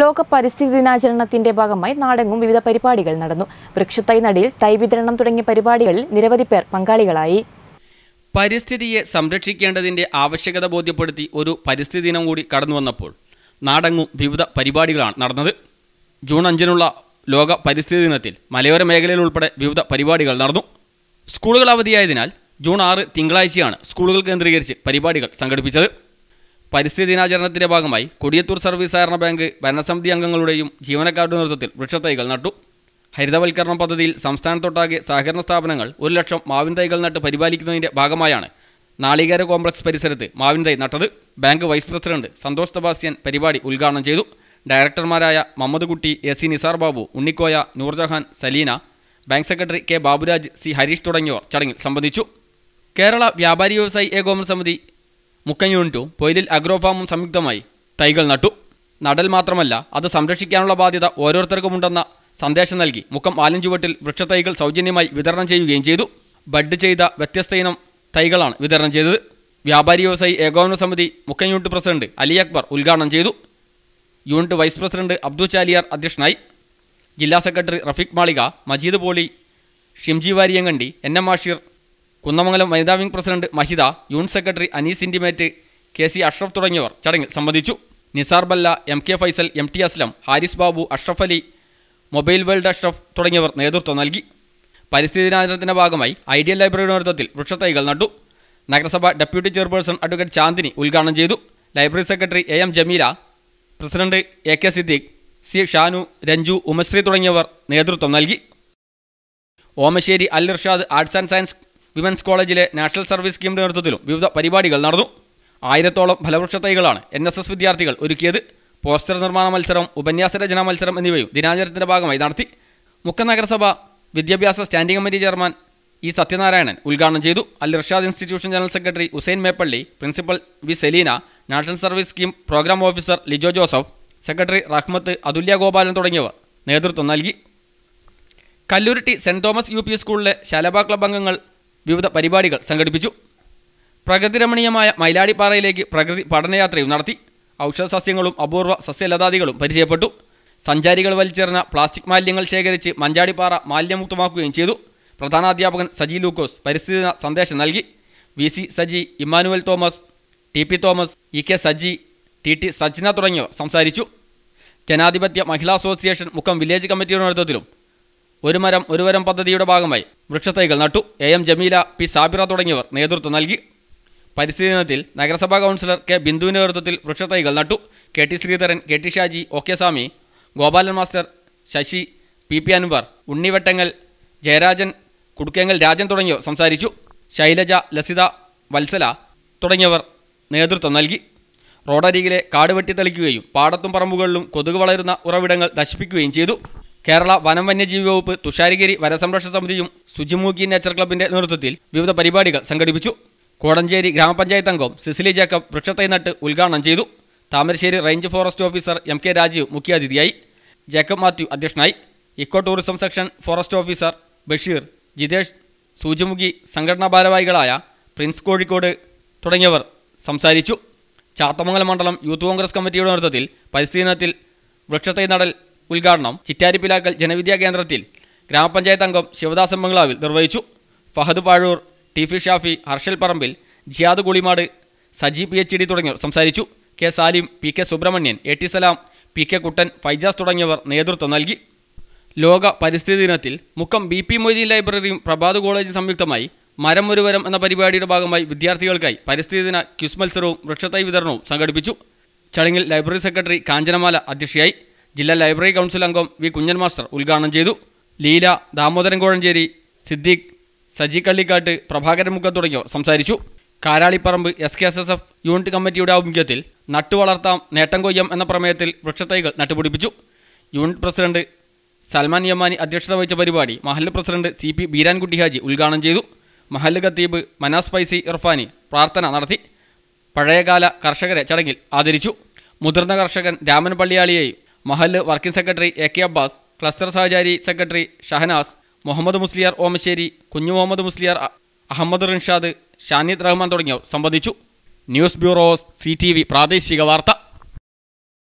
ലോക പരിസ്ഥിതി ദിനാചരണത്തിന്റെ ഭാഗമായി നാടെങ്ങും വിവിധ പരിപാടികൾ നടന്നു വൃക്ഷത്തൈ നടിയിൽ തൈ വിതരണം തുടങ്ങിയ പരിപാടികളിൽ നിരവധി പേർ പങ്കാളികളായി പരിസ്ഥിതിയെ സംരക്ഷിക്കേണ്ടതിന്റെ ആവശ്യകത ബോധ്യപ്പെടുത്തി ഒരു പരിസ്ഥിതി ദിനം കൂടി കടന്നു വന്നപ്പോൾ നാടെങ്ങും വിവിധ പരിപാടികളാണ് നടന്നത് ജൂൺ അഞ്ചിനുള്ള ലോക പരിസ്ഥിതി ദിനത്തിൽ മലയോര മേഖലയിൽ ഉൾപ്പെടെ വിവിധ പരിപാടികൾ നടന്നു സ്കൂളുകൾ അവധിയായതിനാൽ ജൂൺ ആറ് തിങ്കളാഴ്ചയാണ് സ്കൂളുകൾ കേന്ദ്രീകരിച്ച് പരിപാടികൾ സംഘടിപ്പിച്ചത് പരിസ്ഥിതി ദിനാചരണത്തിന്റെ ഭാഗമായി കൊടിയത്തൂർ സർവീസ് സഹകരണ ബാങ്ക് ഭരണസമിതി അംഗങ്ങളുടെയും ജീവനക്കാരുടെ നേതൃത്വത്തിൽ വൃക്ഷത്തൈകൾ നട്ടു ഹരിതവൽക്കരണ പദ്ധതിയിൽ സംസ്ഥാനത്തൊട്ടാകെ സഹകരണ സ്ഥാപനങ്ങൾ ഒരു ലക്ഷം മാവിൻ തൈകൾ നട്ട് പരിപാലിക്കുന്നതിന്റെ ഭാഗമായാണ് നാളികേര കോംപ്ലക്സ് പരിസരത്ത് മാവിൻ തൈ നട്ടത് bank vice president Santhosh Thabasyan പരിപാടി ഉദ്ഘാടനം ചെയ്തു ഡയറക്ടർമാരായ Mammad Kutty S C Nisar Babu Unnikoya Noorjahan Saleena bank secretary K Baburaj C Harish തുടങ്ങിയവർ ചടങ്ങിൽ സംബന്ധിച്ചു കേരള വ്യാപാരി വ്യവസായി ഏകോപന സമിതി മുക്കം യൂണിറ്റും പൊയിലിൽ അഗ്രോഫാമും സംയുക്തമായി തൈകൾ നട്ടു നടൽ മാത്രമല്ല അത് സംരക്ഷിക്കാനുള്ള ബാധ്യത ഓരോരുത്തർക്കുമുണ്ടെന്ന സന്ദേശം നൽകി മുക്കം ആലഞ്ചുവട്ടിൽ വൃക്ഷത്തൈകൾ സൗജന്യമായി വിതരണം ചെയ്യുകയും ചെയ്തു ബഡ് ചെയ്ത വ്യത്യസ്ത ഇനം തൈകളാണ് വിതരണം ചെയ്തത് വ്യാപാരി വ്യവസായി ഏകോപന സമിതി മുക്കം യൂണിറ്റ് പ്രസിഡന്റ് അലി അക്ബർ ഉദ്ഘാടനം ചെയ്തു unit vice president Abdu Chaliyar അധ്യക്ഷനായി ജില്ലാ secretary Rafeeq Malika Majeed Poly Shimji Variyankandi N M Ashir Kunnamangalam വനിതാ wing president Mahitha unit secretary Anees ഇൻഡിമേറ്റ് കെ സി അഷ്റഫ് തുടങ്ങിയവർ ചടങ്ങിൽ സംബന്ധിച്ചു Nisar Balla M K Faisal M T Aslam Haris Babu Ashraf Ali mobile world Ashraf തുടങ്ങിയവർ നേതൃത്വം നൽകി പരിസ്ഥിതി ദിനാചരണത്തിന്റെ ഭാഗമായി ഐഡിയൽ ലൈബ്രറിയുടെ നേതൃത്വത്തിൽ വൃക്ഷത്തൈകൾ നട്ടു നഗരസഭ ഡെപ്യൂട്ടി ചെയർപേഴ്സൺ അഡ്വക്കേറ്റ് ചാന്ദിനി ഉദ്ഘാടനം ചെയ്തു library secretary A M Jameela president A K Siddique C Shanu Ranju Umasree തുടങ്ങിയവർ നേതൃത്വം നൽകി Omassery Al Irshad arts and science women's കോളേജിലെ നാഷണൽ സർവീസ് സ്കീമിൻ്റെ നേതൃത്വത്തിലും വിവിധ പരിപാടികൾ നടന്നു ആയിരത്തോളം ഫലവൃക്ഷ തൈകളാണ് എൻ എസ് എസ് വിദ്യാർത്ഥികൾ ഒരുക്കിയത് പോസ്റ്റർ നിർമ്മാണ മത്സരം ഉപന്യാസ രചനാ മത്സരം എന്നിവയും ദിനാചരണത്തിൻ്റെ ഭാഗമായി നടത്തി മുക്ക നഗരസഭ വിദ്യാഭ്യാസ standing committee chairman E Sathyanarayanan ഉദ്ഘാടനം ചെയ്തു Al Irshad institution general secretary Usain Meppally principal V Seleena national service scheme programme officer Lijo Joseph secretary Rahmath Athulya Gopalan തുടങ്ങിയവർ നേതൃത്വം നൽകി Kalluritty saint Thomas U P സ്കൂളിലെ ശലഭ ക്ലബ് അംഗങ്ങൾ വിവിധ പരിപാടികൾ സംഘടിപ്പിച്ചു പ്രകൃതിരമണീയമായ മൈലാടിപ്പാറയിലേക്ക് പ്രകൃതി പഠനയാത്രയും നടത്തി സസ്യങ്ങളും അപൂർവ സസ്യലതാദികളും പരിചയപ്പെട്ടു സഞ്ചാരികൾ വലിച്ചെറിഞ്ഞ പ്ലാസ്റ്റിക് മാലിന്യങ്ങൾ ശേഖരിച്ച് മഞ്ചാടിപ്പാറ മാലിന്യമുക്തമാക്കുകയും ചെയ്തു പ്രധാനാധ്യാപകൻ സജി ലൂക്കോസ് പരിസ്ഥിതി സന്ദേശം നൽകി V C Saji Immanuel Thomas T P Thomas E K Saji T T Sajna തുടങ്ങിയവർ സംസാരിച്ചു ജനാധിപത്യ മഹിളാ അസോസിയേഷൻ മുഖം വില്ലേജ് കമ്മിറ്റിയുടെ നേതൃത്വത്തിലും ഒരു മരം ഒരുവരം പദ്ധതിയുടെ ഭാഗമായി വൃക്ഷത്തൈകൾ നട്ടു A M Jameela P Sabira തുടങ്ങിയവർ നേതൃത്വം നൽകി പരിസ്ഥിതി ദിനത്തിൽ നഗരസഭാ കൗൺസിലർ കെ ബിന്ദുവിൻ്റെ നേതൃത്വത്തിൽ വൃക്ഷത്തൈകൾ നട്ടു K T Sreedharan K T Shaji O K Swami Gopalan master Sasi P P Anvar Unnivettangal Jayarajan Kudukkengal Rajan തുടങ്ങിയവർ സംസാരിച്ചു ശൈലജ ലസിത വത്സല തുടങ്ങിയവർ നേതൃത്വം നൽകി റോഡരികിലെ കാട് വെട്ടിത്തെളിക്കുകയും പാടത്തും പറമ്പുകളിലും കൊതുക് വളരുന്ന ഉറവിടങ്ങൾ നശിപ്പിക്കുകയും ചെയ്തു കേരള വനം വന്യജീവി വകുപ്പ് തുഷാരിഗിരി വനസംരക്ഷണ സമിതിയും സുജിമൂക്കി നേച്ചർ ക്ലബിന്റെ നേതൃത്വത്തിൽ വിവിധ പരിപാടികൾ സംഘടിപ്പിച്ചു കോടഞ്ചേരി ഗ്രാമപഞ്ചായത്ത് അംഗം സിസിലി ജേക്കബ് വൃക്ഷത്തൈ നട്ട് ഉദ്ഘാടനം ചെയ്തു Thamarassery range forest officer M K Rajeev മുഖ്യാതിഥിയായി ജേക്കബ് മാത്യു അധ്യക്ഷനായി eco tourism section forest officer Basheer Jithesh Soochimukhi സംഘടനാ ഭാരവാഹികളായ പ്രിൻസ് കോഴിക്കോട് തുടങ്ങിയവർ സംസാരിച്ചു ചാത്തമംഗലം മണ്ഡലം യൂത്ത് കോൺഗ്രസ് കമ്മിറ്റിയുടെ നേതൃത്വത്തിൽ പരിസ്ഥിതി ദിനത്തിൽ വൃക്ഷത്തൈ നടൽ ഉദ്ഘാടനം ചിറ്റാരിപ്പിലാക്കൽ ജനവിദ്യാ കേന്ദ്രത്തിൽ ഗ്രാമപഞ്ചായത്ത് അംഗം ശിവദാസൻ ബംഗ്ലാവിൽ നിർവഹിച്ചു ഫഹദ് പാഴൂർ ടി ഫി Shafi Harshal Parambil Jiyad Kulimad Saji P H D തുടങ്ങിയവർ സംസാരിച്ചു K Salim P K Subrahmanyan A T Salam P K Kuttan Faijas തുടങ്ങിയവർ നേതൃത്വം നൽകി ലോക പരിസ്ഥിതി ദിനത്തിൽ മുക്കം ബി പി മൊയ്തീൻ ലൈബ്രറിയും പ്രഭാത് കോളേജും സംയുക്തമായി മരം ഒരു വരം എന്ന പരിപാടിയുടെ ഭാഗമായി വിദ്യാർത്ഥികൾക്കായി പരിസ്ഥിതി ദിന ക്യുസ് മത്സരവും വൃക്ഷത്തൈ വിതരണവും സംഘടിപ്പിച്ചു ചടങ്ങിൽ ലൈബ്രറി സെക്രട്ടറി കാഞ്ചനമാല അധ്യക്ഷയായി ജില്ലാ ലൈബ്രറി കൗൺസിൽ അംഗം വി കുഞ്ഞൻ മാസ്റ്റർ ഉദ്ഘാടനം ചെയ്തു ലീല ദാമോദരൻ കോഴഞ്ചേരി സിദ്ദീഖ് സജി കള്ളിക്കാട്ട് പ്രഭാകരൻ മുഖം തുടങ്ങിയവർ സംസാരിച്ചു Karaliparamba S K S S F unit കമ്മിറ്റിയുടെ ആഭിമുഖ്യത്തിൽ നട്ടുവളർത്താം നേട്ടം കൊയ്യം എന്ന പ്രമേയത്തിൽ വൃക്ഷത്തൈകൾ നട്ടുപിടിപ്പിച്ചു യൂണിറ്റ് പ്രസിഡന്റ് സൽമാൻ യമാനി അധ്യക്ഷത വഹിച്ച പരിപാടി മഹല്ല് president C P Beerankutty Haji ഉദ്ഘാടനം ചെയ്തു മഹല്ല് ഖത്തീബ് മനാസ് ഫൈസി ഇർഫാനി പ്രാർത്ഥന നടത്തി പഴയകാല കർഷകരെ ചടങ്ങിൽ ആദരിച്ചു മുതിർന്ന കർഷകൻ രാമൻ പള്ളിയാളിയെയും മഹല് working secretary A K Abbas cluster Sahachari secretary Shahnas Muhammad Musliyar Omassery Kunhu Muhammad Musliyar Ahmed Rinshad Shanid Rahman തുടങ്ങിയവർ സംബന്ധിച്ചു ന്യൂസ് ബ്യൂറോ സി പ്രാദേശിക വാർത്ത